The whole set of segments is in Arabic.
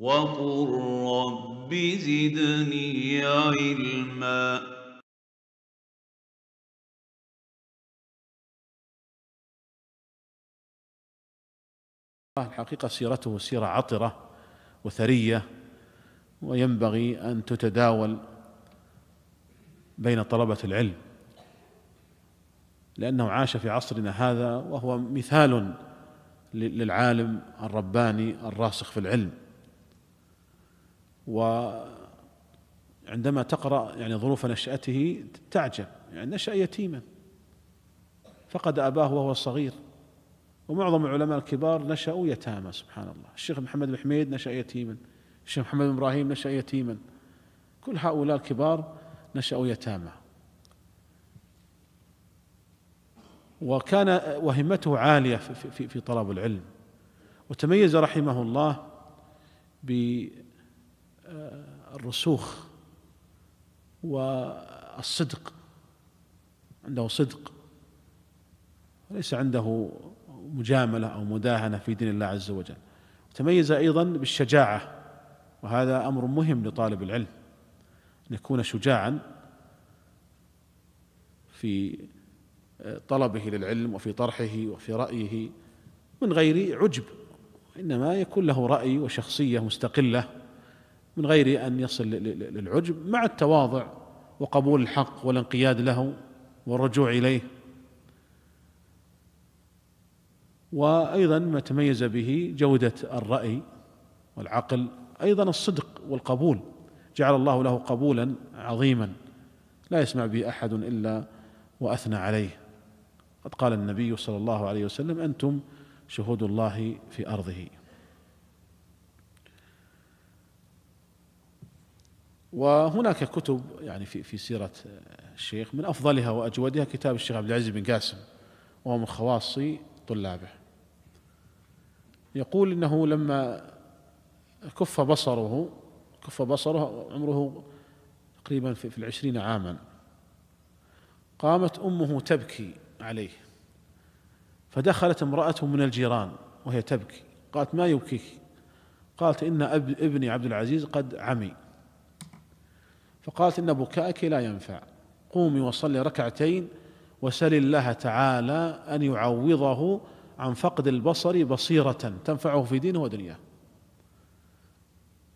وقل رب زدني علما الحقيقة سيرته سيرة عطرة وثرية وينبغي أن تتداول بين طلبة العلم لأنه عاش في عصرنا هذا وهو مثال للعالم الرباني الراسخ في العلم وعندما تقرأ يعني ظروف نشأته تعجب يعني نشأ يتيما فقد أباه وهو صغير ومعظم العلماء الكبار نشأوا يتامى سبحان الله الشيخ محمد بن حميد نشأ يتيما الشيخ محمد بن إبراهيم نشأ يتيما كل هؤلاء الكبار نشأوا يتامى وكان وهمته عالية في, في, في طلب العلم وتميز رحمه الله ب آه، الرسوخ والصدق عنده صدق ليس عنده مجاملة أو مداهنة في دين الله عز وجل تميز أيضا بالشجاعة وهذا أمر مهم لطالب العلم أن يكون شجاعا في آه، طلبه للعلم وفي طرحه وفي رأيه من غير عجب إنما يكون له رأي وشخصية مستقلة من غير أن يصل للعجب مع التواضع وقبول الحق والانقياد له والرجوع إليه وأيضا ما تميز به جودة الرأي والعقل أيضا الصدق والقبول جعل الله له قبولا عظيما لا يسمع به أحد إلا وأثنى عليه قد قال النبي صلى الله عليه وسلم أنتم شهود الله في أرضه وهناك كتب يعني في في سيره الشيخ من افضلها واجودها كتاب الشيخ عبد العزيز بن قاسم وهو من خواص طلابه يقول انه لما كف بصره كف بصره عمره تقريبا في العشرين عاما قامت امه تبكي عليه فدخلت امراته من الجيران وهي تبكي قالت ما يبكيك قالت ان ابني عبد العزيز قد عمي فقالت إن بكائك لا ينفع قومي وصلي ركعتين وسل الله تعالى أن يعوضه عن فقد البصر بصيرة تنفعه في دينه ودنياه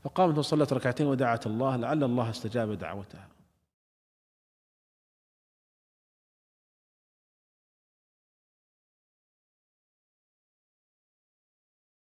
فقامت وصلت ركعتين ودعت الله لعل الله استجاب دعوتها